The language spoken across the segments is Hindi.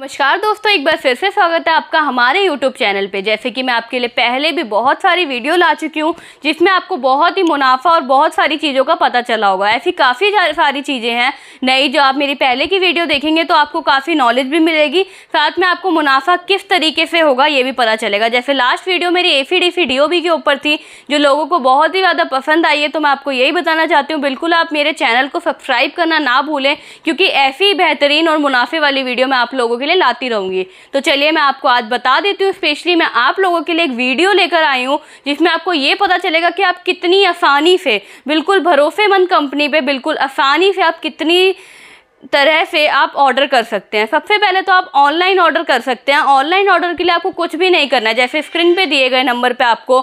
नमस्कार दोस्तों एक बार फिर से स्वागत है आपका हमारे YouTube चैनल पे जैसे कि मैं आपके लिए पहले भी बहुत सारी वीडियो ला चुकी हूँ जिसमें आपको बहुत ही मुनाफा और बहुत सारी चीज़ों का पता चला होगा ऐसी काफ़ी सारी चीज़ें हैं नई जो आप मेरी पहले की वीडियो देखेंगे तो आपको काफ़ी नॉलेज भी मिलेगी साथ में आपको मुनाफा किस तरीके से होगा ये भी पता चलेगा जैसे लास्ट वीडियो मेरी A C D D O B के ऊपर थी जो लोगों को बहुत ही ज़्यादा पसंद आई है तो मैं आपको यही बताना चाहती हूँ बिल्कुल आप मेरे चैनल को सब्सक्राइब करना ना भूलें क्योंकि ऐसी बेहतरीन और मुनाफे वाली वीडियो मैं आप लोगों के लिए लाती रहूँगी तो चलिए मैं आपको आज बता देती हूँ स्पेशली मैं आप लोगों के लिए एक वीडियो लेकर आई हूँ जिसमें आपको ये पता चलेगा कि आप कितनी आसानी से बिल्कुल भरोसेमंद कंपनी पर बिल्कुल आसानी से आप कितनी तरह से आप ऑर्डर कर सकते हैं सबसे पहले तो आप ऑनलाइन ऑर्डर कर सकते हैं ऑनलाइन ऑर्डर के लिए आपको कुछ भी नहीं करना है जैसे स्क्रीन पे दिए गए नंबर पे आपको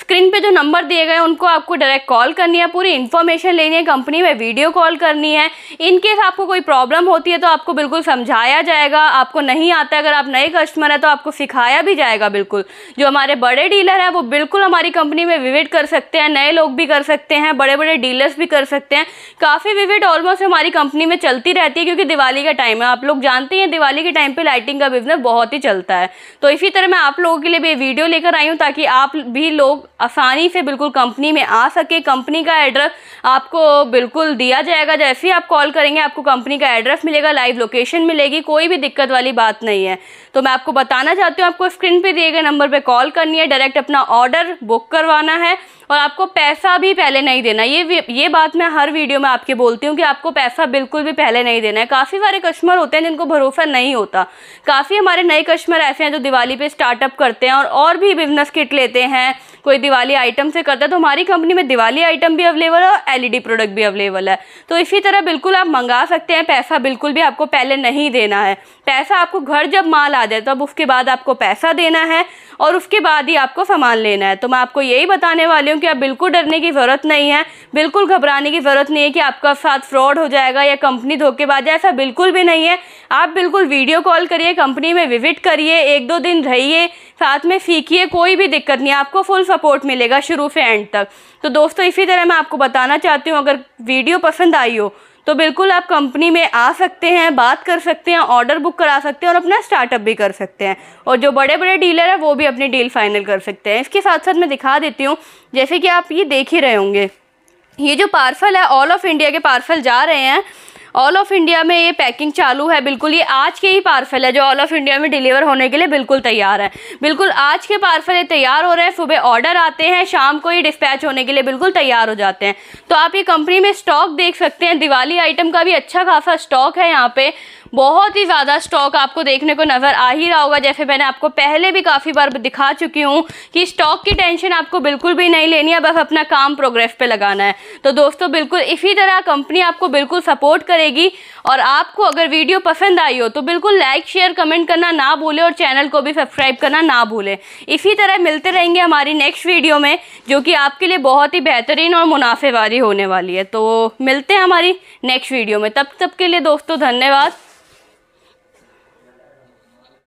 स्क्रीन पे जो नंबर दिए गए उनको आपको डायरेक्ट कॉल करनी है पूरी इन्फॉर्मेशन लेनी है कंपनी में वीडियो कॉल करनी है इनकेस आपको कोई प्रॉब्लम होती है तो आपको बिल्कुल समझाया जाएगा आपको नहीं आता अगर आप नए कस्टमर हैं तो आपको सिखाया भी जाएगा बिल्कुल जो हमारे बड़े डीलर हैं वो बिल्कुल हमारी कंपनी में विविट कर सकते हैं नए लोग भी कर सकते हैं बड़े बड़े डीलर्स भी कर सकते हैं काफ़ी विविट ऑलमोस्ट हमारी कंपनी में चलती रहती है क्योंकि दिवाली का टाइम है आप लोग जानते हैं दिवाली के टाइम पर लाइटिंग का बिजनेस बहुत ही चलता है तो इसी तरह मैं आप लोगों के लिए भी वीडियो लेकर आई हूँ ताकि आप भी लोग आसानी से बिल्कुल कंपनी में आ सके कंपनी का एड्रेस आपको बिल्कुल दिया जाएगा जैसे ही आप कॉल करेंगे आपको कंपनी का एड्रेस मिलेगा लाइव लोकेशन मिलेगी कोई भी दिक्कत वाली बात नहीं है तो मैं आपको बताना चाहती हूँ आपको स्क्रीन पर दिए गए नंबर पर कॉल करनी है डायरेक्ट अपना ऑर्डर बुक करवाना है और आपको पैसा भी पहले नहीं देना ये ये बात मैं हर वीडियो में आपके बोलती हूँ कि आपको पैसा बिल्कुल भी पहले नहीं देना है काफ़ी सारे कस्टमर होते हैं जिनको भरोसा नहीं होता काफ़ी हमारे नए कस्टमर ऐसे हैं जो दिवाली पे स्टार्टअप करते हैं और और भी बिजनेस किट लेते हैं कोई दिवाली आइटम से करता है तो हमारी कंपनी में दिवाली आइटम भी अवेलेबल है और एलईडी प्रोडक्ट भी अवेलेबल है तो इसी तरह बिल्कुल आप मंगा सकते हैं पैसा बिल्कुल भी आपको पहले नहीं देना है पैसा आपको घर जब माल आ जाए तब उसके बाद आपको पैसा देना है और उसके बाद ही आपको सामान लेना है तो मैं आपको यही बताने वाली हूँ हूँ कि आप बिल्कुल डरने की ज़रूरत नहीं है बिल्कुल घबराने की ज़रूरत नहीं है कि आपका साथ फ्रॉड हो जाएगा या कंपनी धोखेबाज है ऐसा बिल्कुल भी नहीं है आप बिल्कुल वीडियो कॉल करिए कंपनी में विजिट करिए एक दो दिन रहिए साथ में सीखिए कोई भी दिक्कत नहीं आपको फुल सपोर्ट मिलेगा शुरू से एंड तक तो दोस्तों इसी तरह मैं आपको बताना चाहती हूँ अगर वीडियो पसंद आई हो तो बिल्कुल आप कंपनी में आ सकते हैं बात कर सकते हैं ऑर्डर बुक करा सकते हैं और अपना स्टार्टअप भी कर सकते हैं और जो बड़े बड़े डीलर हैं वो भी अपनी डील फाइनल कर सकते हैं इसके साथ साथ मैं दिखा देती हूँ जैसे कि आप ये देख ही रहे होंगे ये जो पार्सल है ऑल ऑफ इंडिया के पार्सल जा रहे हैं ऑल ऑफ इंडिया में ये पैकिंग चालू है बिल्कुल ये आज के ही पार्सल है जो ऑल ऑफ इंडिया में डिलीवर होने के लिए बिल्कुल तैयार है बिल्कुल आज के पार्सल ये तैयार हो रहे हैं सुबह ऑर्डर आते हैं शाम को ही डिस्पैच होने के लिए बिल्कुल तैयार हो जाते हैं तो आप ये कंपनी में स्टॉक देख सकते हैं दिवाली आइटम का भी अच्छा खासा स्टॉक है यहाँ पर बहुत ही ज़्यादा स्टॉक आपको देखने को नज़र आ ही रहा होगा जैसे मैंने आपको पहले भी काफ़ी बार दिखा चुकी हूँ कि स्टॉक की टेंशन आपको बिल्कुल भी नहीं लेनी है बस अपना काम प्रोग्रेस पे लगाना है तो दोस्तों बिल्कुल इसी तरह कंपनी आपको बिल्कुल सपोर्ट करेगी और आपको अगर वीडियो पसंद आई हो तो बिल्कुल लाइक शेयर कमेंट करना ना भूलें और चैनल को भी सब्सक्राइब करना ना भूलें इसी तरह मिलते रहेंगे हमारी नेक्स्ट वीडियो में जो कि आपके लिए बहुत ही बेहतरीन और मुनाफेवारी होने वाली है तो मिलते हैं हमारी नेक्स्ट वीडियो में तब तक के लिए दोस्तों धन्यवाद